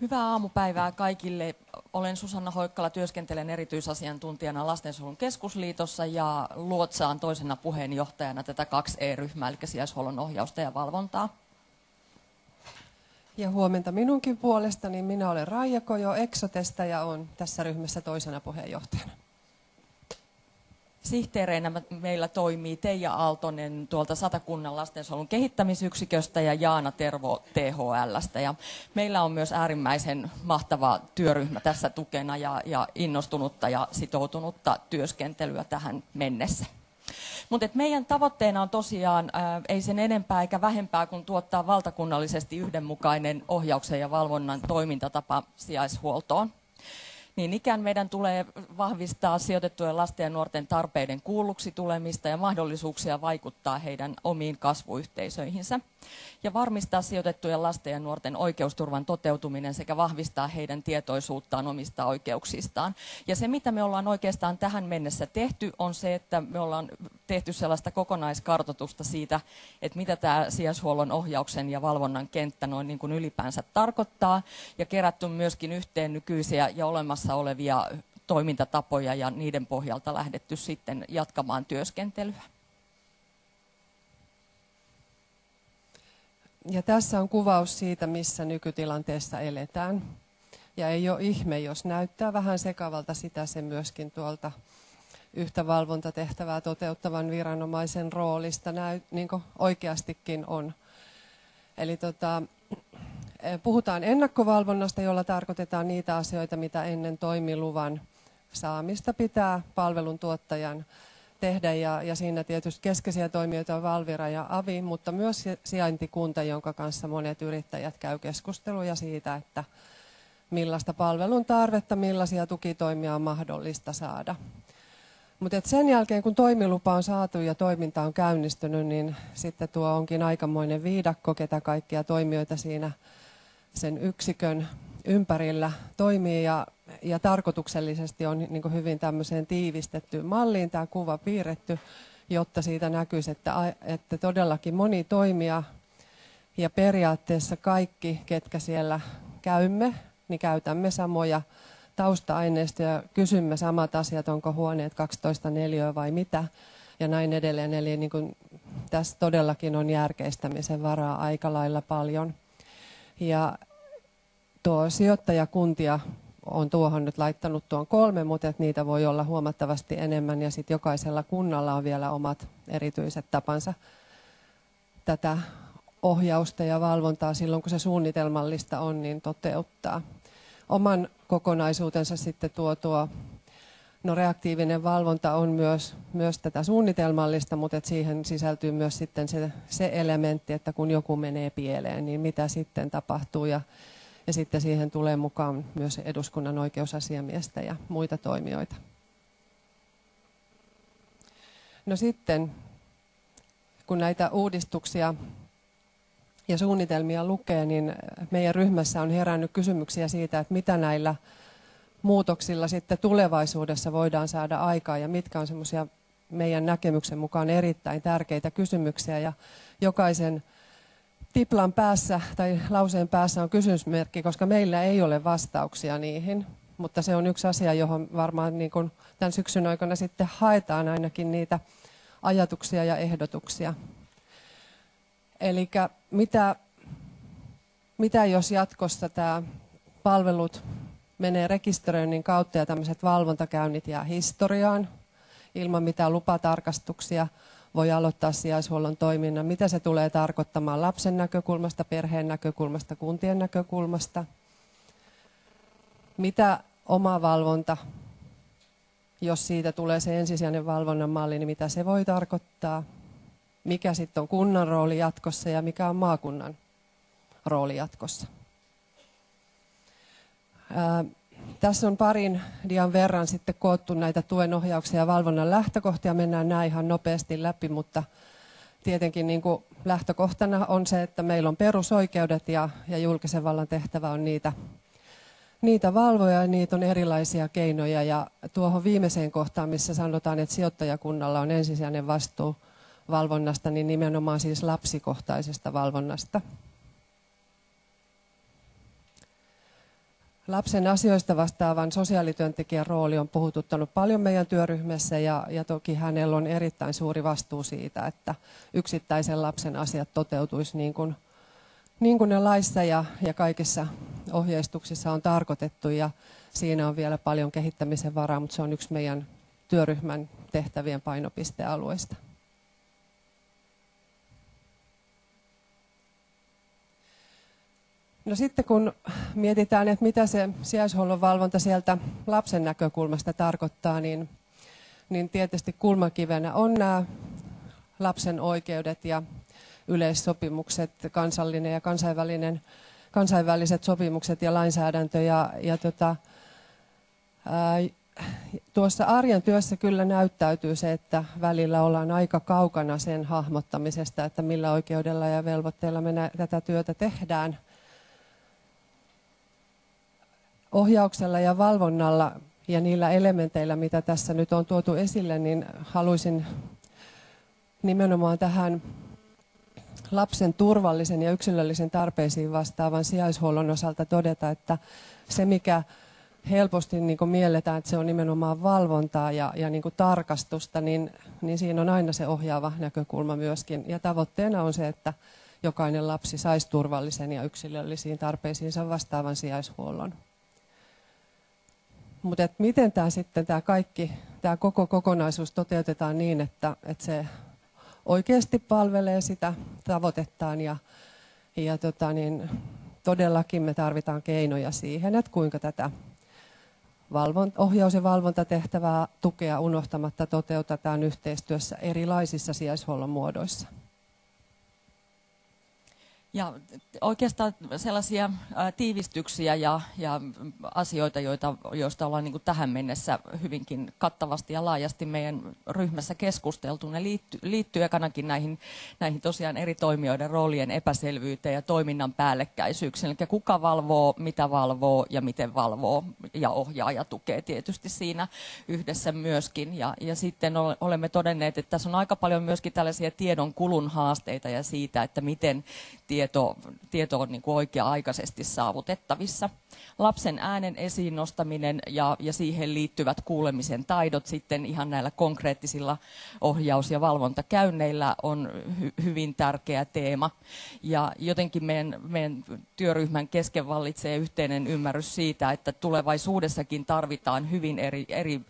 Hyvää aamupäivää kaikille. Olen Susanna Hoikkala, työskentelen erityisasiantuntijana Lastensuojelun keskusliitossa ja luotsaan toisena puheenjohtajana tätä 2E-ryhmää, eli sijaishuollon ohjausta ja valvontaa. Ja huomenta minunkin puolestani. Minä olen Raija Kojo Eksotesta ja olen tässä ryhmässä toisena puheenjohtajana. Sihteereinä meillä toimii Teija Aaltonen tuolta Satakunnan lastensuojelun kehittämisyksiköstä ja Jaana Tervo THLstä. Ja meillä on myös äärimmäisen mahtava työryhmä tässä tukena ja, ja innostunutta ja sitoutunutta työskentelyä tähän mennessä. Mutta meidän tavoitteena on tosiaan ää, ei sen enempää eikä vähempää kuin tuottaa valtakunnallisesti yhdenmukainen ohjauksen ja valvonnan toimintatapa sijaishuoltoon. Niin ikään meidän tulee vahvistaa sijoitettujen lasten ja nuorten tarpeiden kuulluksi tulemista ja mahdollisuuksia vaikuttaa heidän omiin kasvuyhteisöihinsä ja varmistaa sijoitettujen lasten ja nuorten oikeusturvan toteutuminen sekä vahvistaa heidän tietoisuuttaan omista oikeuksistaan. Ja se, mitä me ollaan oikeastaan tähän mennessä tehty, on se, että me ollaan tehty sellaista kokonaiskartoitusta siitä, että mitä tämä sijaishuollon ohjauksen ja valvonnan kenttä noin niin kuin ylipäänsä tarkoittaa, ja kerätty myöskin yhteen nykyisiä ja olemassa olevia toimintatapoja ja niiden pohjalta lähdetty sitten jatkamaan työskentelyä. Ja tässä on kuvaus siitä, missä nykytilanteessa eletään. Ja ei ole ihme, jos näyttää vähän sekavalta sitä se myöskin tuolta yhtä valvontatehtävää toteuttavan viranomaisen roolista näy, niin oikeastikin on. Eli tota, eh, puhutaan ennakkovalvonnasta, jolla tarkoitetaan niitä asioita, mitä ennen toimiluvan saamista pitää palveluntuottajan tehdä. Ja, ja siinä tietysti keskeisiä toimijoita on Valvira ja AVI, mutta myös sijaintikunta, jonka kanssa monet yrittäjät käy keskusteluja siitä, että millaista palvelun tarvetta, millaisia tukitoimia on mahdollista saada. Mutta sen jälkeen, kun toimilupa on saatu ja toiminta on käynnistynyt, niin sitten tuo onkin aikamoinen viidakko, ketä kaikkia toimijoita siinä sen yksikön ympärillä toimii. Ja, ja tarkoituksellisesti on niin hyvin tämmöiseen tiivistettyyn malliin tämä kuva piirretty, jotta siitä näkyisi, että, että todellakin moni toimija ja periaatteessa kaikki, ketkä siellä käymme, niin käytämme samoja tausta-aineistoa ja kysymme samat asiat, onko huoneet 12 neliöä vai mitä ja näin edelleen. Eli niin kuin, tässä todellakin on järkeistämisen varaa aika lailla paljon. Ja tuo sijoittajakuntia on tuohon nyt laittanut tuon kolme, mutta että niitä voi olla huomattavasti enemmän ja sitten jokaisella kunnalla on vielä omat erityiset tapansa tätä ohjausta ja valvontaa silloin, kun se suunnitelmallista on, niin toteuttaa. Oman kokonaisuutensa sitten tuotua. No reaktiivinen valvonta on myös, myös tätä suunnitelmallista, mutta et siihen sisältyy myös sitten se, se elementti, että kun joku menee pieleen, niin mitä sitten tapahtuu. Ja, ja sitten siihen tulee mukaan myös eduskunnan oikeusasiamiestä ja muita toimijoita. No sitten, kun näitä uudistuksia ja suunnitelmia lukee, niin meidän ryhmässä on herännyt kysymyksiä siitä, että mitä näillä muutoksilla sitten tulevaisuudessa voidaan saada aikaa ja mitkä on semmoisia meidän näkemyksen mukaan erittäin tärkeitä kysymyksiä ja jokaisen tiplan päässä tai lauseen päässä on kysymysmerkki, koska meillä ei ole vastauksia niihin, mutta se on yksi asia, johon varmaan niin kuin tämän syksyn aikana sitten haetaan ainakin niitä ajatuksia ja ehdotuksia. Eli mitä, mitä jos jatkossa tämä palvelut menee rekisteröinnin kautta ja tämmöiset valvontakäynnit jää historiaan ilman mitään lupatarkastuksia, voi aloittaa sijaishuollon toiminnan, mitä se tulee tarkoittamaan lapsen näkökulmasta, perheen näkökulmasta, kuntien näkökulmasta, mitä oma valvonta, jos siitä tulee se ensisijainen valvonnan malli, niin mitä se voi tarkoittaa, mikä sitten on kunnan rooli jatkossa ja mikä on maakunnan rooli jatkossa. Ää, tässä on parin dian verran sitten koottu näitä tuen ohjauksia ja valvonnan lähtökohtia. Mennään nämä ihan nopeasti läpi, mutta tietenkin niin kuin lähtökohtana on se, että meillä on perusoikeudet ja, ja julkisen vallan tehtävä on niitä, niitä valvoja ja niitä on erilaisia keinoja. Ja tuohon viimeiseen kohtaan, missä sanotaan, että sijoittajakunnalla on ensisijainen vastuu – valvonnasta, niin nimenomaan siis lapsikohtaisesta valvonnasta. Lapsen asioista vastaavan sosiaalityöntekijän rooli on puhututtanut paljon meidän työryhmässä ja, ja toki hänellä on erittäin suuri vastuu siitä, että yksittäisen lapsen asiat toteutuisi niin kuin, niin kuin ne laissa ja, ja kaikissa ohjeistuksissa on tarkoitettu ja siinä on vielä paljon kehittämisen varaa, mutta se on yksi meidän työryhmän tehtävien painopistealueista. No sitten kun mietitään, että mitä se sijaishuollon valvonta sieltä lapsen näkökulmasta tarkoittaa, niin, niin tietysti kulmakivenä on nämä lapsen oikeudet ja yleissopimukset, kansallinen ja kansainvälinen, kansainväliset sopimukset ja lainsäädäntö. Ja, ja tota, ää, tuossa arjen työssä kyllä näyttäytyy se, että välillä ollaan aika kaukana sen hahmottamisesta, että millä oikeudella ja velvoitteella me nä- tätä työtä tehdään – ohjauksella ja valvonnalla ja niillä elementeillä, mitä tässä nyt on tuotu esille, niin haluaisin nimenomaan tähän lapsen turvallisen ja yksilöllisen tarpeisiin vastaavan sijaishuollon osalta todeta, että se mikä helposti niin kuin mielletään, että se on nimenomaan valvontaa ja, ja niin kuin tarkastusta, niin, niin siinä on aina se ohjaava näkökulma myöskin. Ja tavoitteena on se, että jokainen lapsi saisi turvallisen ja yksilöllisiin tarpeisiinsa vastaavan sijaishuollon. Mutta miten tämä sitten tämä kaikki, tämä koko kokonaisuus toteutetaan niin, että, että se oikeasti palvelee sitä tavoitettaan ja, ja tota niin, todellakin me tarvitaan keinoja siihen, että kuinka tätä valvon, ohjaus- ja valvontatehtävää tukea unohtamatta toteutetaan yhteistyössä erilaisissa sijaishuollon muodoissa. Ja oikeastaan sellaisia tiivistyksiä ja, ja asioita, joita, joista ollaan niin tähän mennessä hyvinkin kattavasti ja laajasti meidän ryhmässä keskusteltu. Ne liittyy, ekanakin näihin, näihin tosiaan eri toimijoiden roolien epäselvyyteen ja toiminnan päällekkäisyyksiin. Eli kuka valvoo, mitä valvoo ja miten valvoo ja ohjaa ja tukee tietysti siinä yhdessä myöskin. Ja, ja sitten olemme todenneet, että tässä on aika paljon myöskin tällaisia tiedon kulun haasteita ja siitä, että miten tiedon tieto, tieto on niin kuin oikea-aikaisesti saavutettavissa. Lapsen äänen esiin nostaminen ja, ja siihen liittyvät kuulemisen taidot sitten ihan näillä konkreettisilla ohjaus- ja valvontakäynneillä on hy, hyvin tärkeä teema. Ja jotenkin meidän, meidän työryhmän kesken vallitsee yhteinen ymmärrys siitä, että tulevaisuudessakin tarvitaan hyvin eri, eri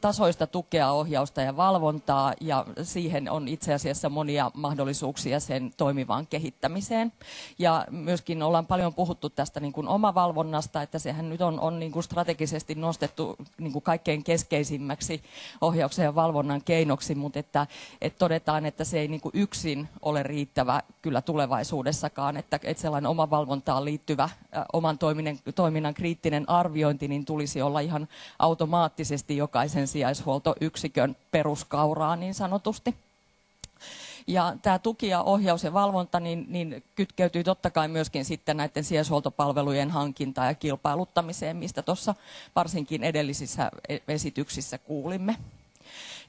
tasoista tukea, ohjausta ja valvontaa, ja siihen on itse asiassa monia mahdollisuuksia sen toimivaan kehittämiseen. Ja myöskin ollaan paljon puhuttu tästä niin kuin omavalvonnasta, että sehän nyt on, on niin kuin strategisesti nostettu niin kuin kaikkein keskeisimmäksi ohjauksen ja valvonnan keinoksi, mutta että, että todetaan, että se ei niin kuin yksin ole riittävä kyllä tulevaisuudessakaan, että, että sellainen omavalvontaan liittyvä äh, oman toiminen, toiminnan kriittinen arviointi niin tulisi olla ihan automaattisesti jokaisen sijaishuoltoyksikön peruskauraa niin sanotusti. Ja tämä tuki ja ohjaus ja valvonta niin, niin kytkeytyy totta kai myöskin sitten näiden sijaishuoltopalvelujen hankintaan ja kilpailuttamiseen, mistä tuossa varsinkin edellisissä e- esityksissä kuulimme.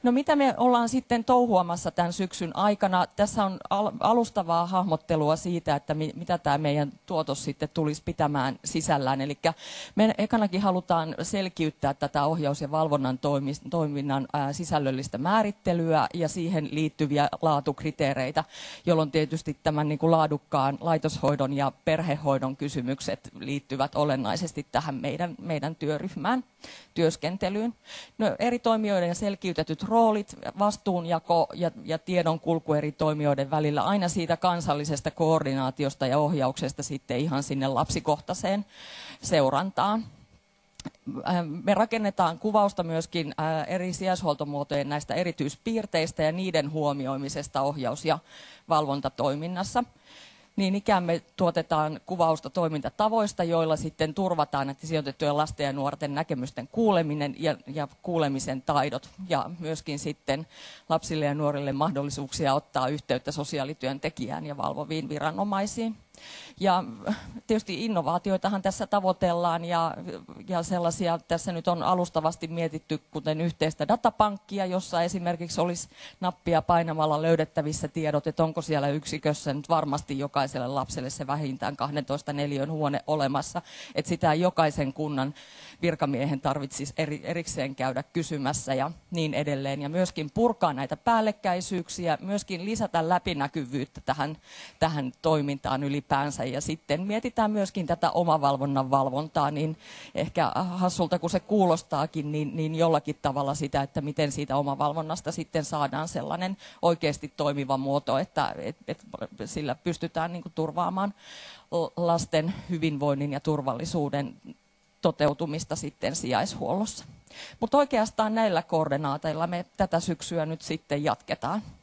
No mitä me ollaan sitten touhuamassa tämän syksyn aikana? Tässä on alustavaa hahmottelua siitä, että mitä tämä meidän tuotos sitten tulisi pitämään sisällään. Eli me ekanakin halutaan selkiyttää tätä ohjaus- ja valvonnan toiminnan sisällöllistä määrittelyä ja siihen liittyviä laatukriteereitä, jolloin tietysti tämän niin kuin laadukkaan laitoshoidon ja perhehoidon kysymykset liittyvät olennaisesti tähän meidän, meidän työryhmään, työskentelyyn. No, eri toimijoiden selkiytetyt roolit, vastuunjako ja, ja tiedon kulku eri toimijoiden välillä aina siitä kansallisesta koordinaatiosta ja ohjauksesta sitten ihan sinne lapsikohtaiseen seurantaan äh, me rakennetaan kuvausta myöskin äh, eri sijaishuoltomuotojen näistä erityispiirteistä ja niiden huomioimisesta ohjaus- ja valvontatoiminnassa. Niin ikään me tuotetaan kuvausta toimintatavoista, joilla sitten turvataan että sijoitettujen lasten ja nuorten näkemysten kuuleminen ja, ja kuulemisen taidot. Ja myöskin sitten lapsille ja nuorille mahdollisuuksia ottaa yhteyttä sosiaalityöntekijään ja valvoviin viranomaisiin. Ja tietysti innovaatioitahan tässä tavoitellaan ja, ja sellaisia tässä nyt on alustavasti mietitty, kuten yhteistä datapankkia, jossa esimerkiksi olisi nappia painamalla löydettävissä tiedot, että onko siellä yksikössä nyt varmasti jokaiselle lapselle se vähintään 12 neliön huone olemassa, että sitä jokaisen kunnan virkamiehen tarvitsisi eri, erikseen käydä kysymässä ja niin edelleen. Ja myöskin purkaa näitä päällekkäisyyksiä, myöskin lisätä läpinäkyvyyttä tähän, tähän toimintaan ylipäätään ylipäänsä. Ja sitten mietitään myöskin tätä omavalvonnan valvontaa, niin ehkä hassulta kun se kuulostaakin, niin, niin jollakin tavalla sitä, että miten siitä omavalvonnasta sitten saadaan sellainen oikeasti toimiva muoto, että et, et, sillä pystytään niin kuin turvaamaan lasten hyvinvoinnin ja turvallisuuden toteutumista sitten sijaishuollossa. Mutta oikeastaan näillä koordinaateilla me tätä syksyä nyt sitten jatketaan.